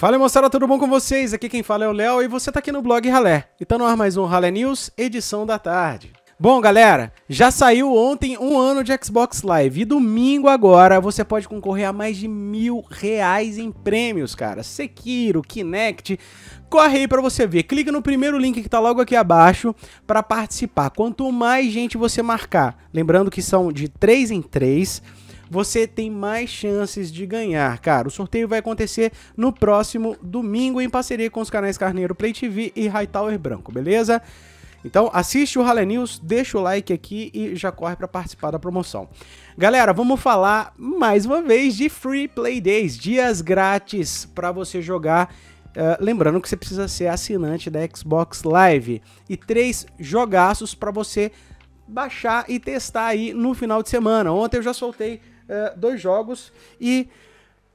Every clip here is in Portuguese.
Fala moçada, tudo bom com vocês? Aqui quem fala é o Léo e você tá aqui no blog Ralé. E tá no ar mais um Ralé News, edição da tarde. Bom, galera, já saiu ontem um ano de Xbox Live e domingo agora você pode concorrer a mais de mil reais em prêmios, cara. Sekiro, Kinect, corre aí para você ver. Clica no primeiro link que tá logo aqui abaixo para participar. Quanto mais gente você marcar, lembrando que são de 3 em 3 você tem mais chances de ganhar, cara. O sorteio vai acontecer no próximo domingo em parceria com os canais Carneiro Play TV e Hightower Branco, beleza? Então assiste o Rally News, deixa o like aqui e já corre para participar da promoção. Galera, vamos falar mais uma vez de Free Play Days, dias grátis para você jogar. Uh, lembrando que você precisa ser assinante da Xbox Live e três jogaços para você baixar e testar aí no final de semana. Ontem eu já soltei é, dois jogos e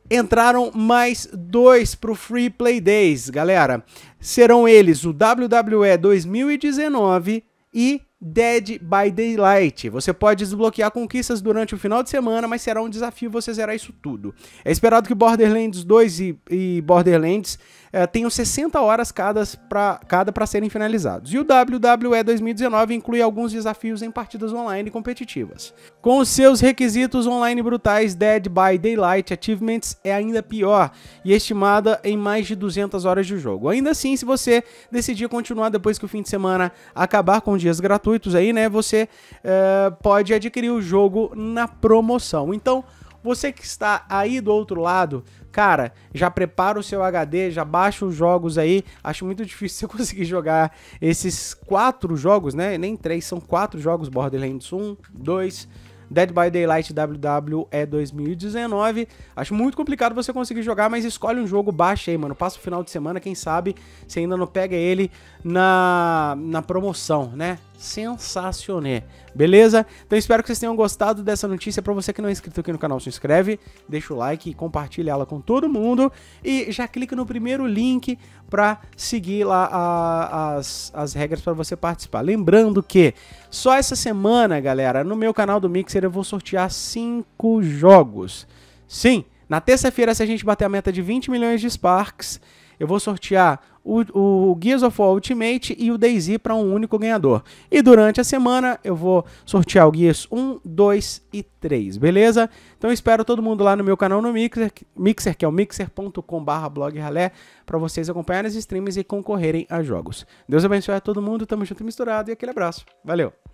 entraram mais dois para o Free Play Days, galera. Serão eles o WWE 2019 e Dead by Daylight. Você pode desbloquear conquistas durante o final de semana, mas será um desafio você zerar isso tudo. É esperado que Borderlands 2 e, e Borderlands eh, tenham 60 horas cada para cada serem finalizados. E o WWE 2019 inclui alguns desafios em partidas online competitivas. Com os seus requisitos online brutais, Dead by Daylight Achievements é ainda pior e estimada em mais de 200 horas de jogo. Ainda assim, se você decidir continuar depois que o fim de semana acabar com dias gratuitos, gratuitos aí, né? Você eh, pode adquirir o jogo na promoção. Então, você que está aí do outro lado, cara, já prepara o seu HD, já baixa os jogos aí. Acho muito difícil você conseguir jogar esses quatro jogos, né? Nem três, são quatro jogos: Borderlands 1, 2. Dead by Daylight WWE 2019. Acho muito complicado você conseguir jogar, mas escolhe um jogo, baixa aí, mano. Passa o final de semana, quem sabe você ainda não pega ele na, na promoção, né? Sensacioné, beleza? Então espero que vocês tenham gostado dessa notícia. Para você que não é inscrito aqui no canal, se inscreve, deixa o like e compartilha ela com todo mundo. E já clica no primeiro link para seguir lá a, as, as regras para você participar. Lembrando que só essa semana, galera, no meu canal do Mix terça-feira eu vou sortear cinco jogos. Sim, na terça-feira, se a gente bater a meta de 20 milhões de Sparks, eu vou sortear o, o Gears of War Ultimate e o Daisy para um único ganhador. E durante a semana eu vou sortear o Gears 1, 2 e 3, beleza? Então espero todo mundo lá no meu canal no Mixer, Mixer que é o mixer.com.br blogralé, para vocês acompanharem as streams e concorrerem a jogos. Deus abençoe a todo mundo, tamo junto e misturado e aquele abraço. Valeu!